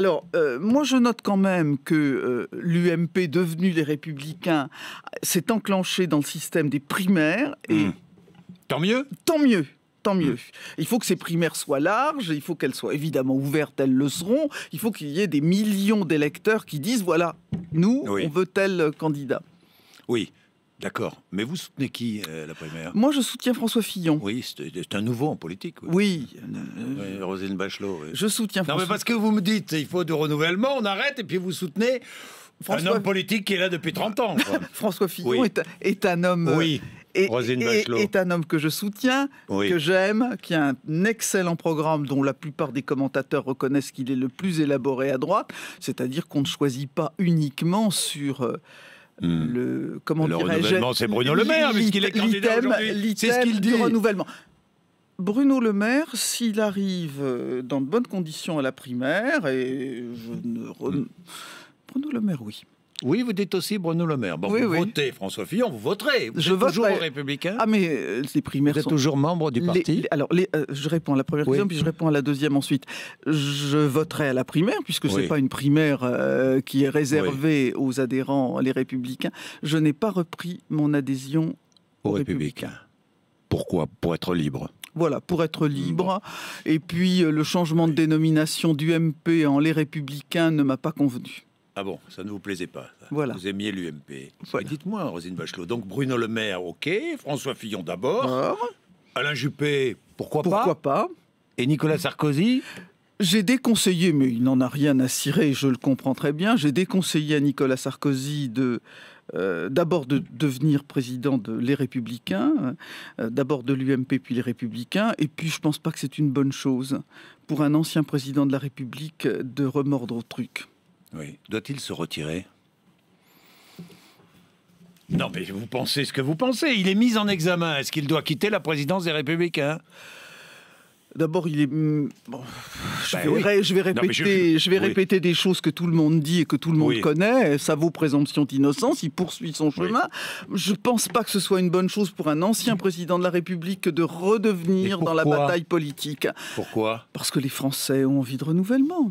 Alors, euh, moi, je note quand même que euh, l'UMP, devenu les Républicains, euh, s'est enclenché dans le système des primaires et. Hmm. Tant mieux Tant mieux tant mieux. Hmm. Il faut que ces primaires soient larges, il faut qu'elles soient évidemment ouvertes, elles le seront, il faut qu'il y ait des millions d'électeurs qui disent, voilà, nous, on veut tel candidat. Oui, D'accord. Mais vous soutenez qui, euh, la primaire Moi, je soutiens François Fillon. Oui, c'est un nouveau en politique. Oui. rosine Bachelot. Je soutiens François... Non, mais parce que vous me dites, il faut du renouvellement, on arrête, et puis vous soutenez un homme politique qui est là depuis 30 ans. François Fillon est, un homme... Oui. Euh, et, Bachelot. est un homme que je soutiens, que j'aime, qui a un excellent programme dont la plupart des commentateurs reconnaissent qu'il est le plus élaboré à droite, c'est-à-dire qu'on ne choisit pas uniquement sur euh, Hmm. le comment renouvellement, c'est Bruno Le Maire, puisqu'il est C'est ce qu'il dit. Du renouvellement. Bruno Le Maire, s'il arrive euh, dans de bonnes conditions à la primaire, et je ne. Hmm. Bruno Le Maire, oui. Oui, vous dites aussi Bruno Le Maire. vous votez François Fillon, vous voterez. Vous je êtes vote toujours républicain. Hein. Ah, mais euh, les primaires. Vous êtes toujours membre du parti. alors, euh, je réponds à la première question, puis je réponds à la deuxième ensuite. Je voterai à la primaire, puisque ce n'est pas une primaire euh, qui est réservée aux adhérents, les républicains. Je n'ai pas repris mon adhésion aux, républicains. Pourquoi Pour être libre. Voilà, pour être libre. Et puis, le changement de dénomination du MP en Les Républicains ne m'a pas convenu. Ah bon, ça ne vous plaisait pas. Vous aimiez l'UMP. Dites-moi, Rosine Bachelot. Donc Bruno Le Maire, ok. François Fillon d'abord. Alain Juppé, pourquoi, pas pas Et Nicolas Sarkozy j'ai déconseillé, mais il n'en a rien à cirer, je le comprends très bien, j'ai déconseillé à Nicolas Sarkozy de... Euh, d'abord de devenir président de Les Républicains, euh, d'abord de l'UMP puis Les Républicains, et puis je pense pas que c'est une bonne chose pour un ancien président de la République de remordre au truc. Oui. Doit-il se retirer non, mais vous pensez ce que vous pensez. Il est mis en examen. Est-ce qu'il doit quitter la présidence des Républicains D'abord, il est. Hum, ben je, vais, répéter, des choses que tout le monde dit et que tout le monde connaît. Ça vaut présomption d'innocence. Il poursuit son chemin. Je ne pense pas que ce soit une bonne chose pour un ancien président de la République de redevenir dans la bataille politique. Pourquoi Parce que les Français ont envie de renouvellement.